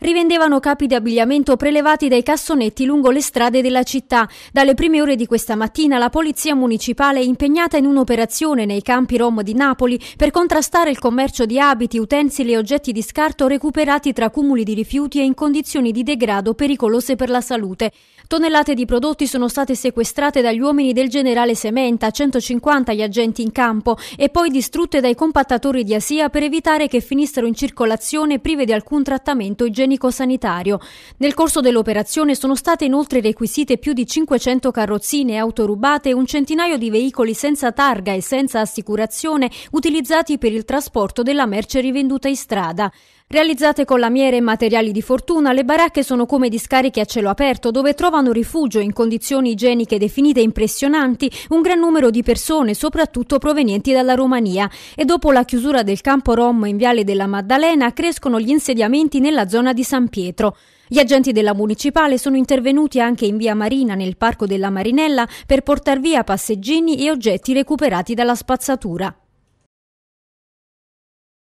Rivendevano capi di abbigliamento prelevati dai cassonetti lungo le strade della città. Dalle prime ore di questa mattina la polizia municipale è impegnata in un'operazione nei campi rom di Napoli per contrastare il commercio di abiti, utensili e oggetti di scarto recuperati tra cumuli di rifiuti e in condizioni di degrado pericolose per la salute. Tonnellate di prodotti sono state sequestrate dagli uomini del generale Sementa, 150 gli agenti in campo, e poi distrutte dai compattatori di Asia per evitare che finissero in circolazione prive di alcun trattamento igienico igienico-sanitario. Nel corso dell'operazione sono state inoltre requisite più di 500 carrozzine e auto rubate, un centinaio di veicoli senza targa e senza assicurazione utilizzati per il trasporto della merce rivenduta in strada. Realizzate con lamiere e materiali di fortuna, le baracche sono come discariche a cielo aperto dove trovano rifugio in condizioni igieniche definite impressionanti un gran numero di persone, soprattutto provenienti dalla Romania. E dopo la chiusura del campo rom in Viale della Maddalena crescono gli insediamenti nella zona di San Pietro. Gli agenti della municipale sono intervenuti anche in via Marina nel parco della Marinella per portare via passeggini e oggetti recuperati dalla spazzatura.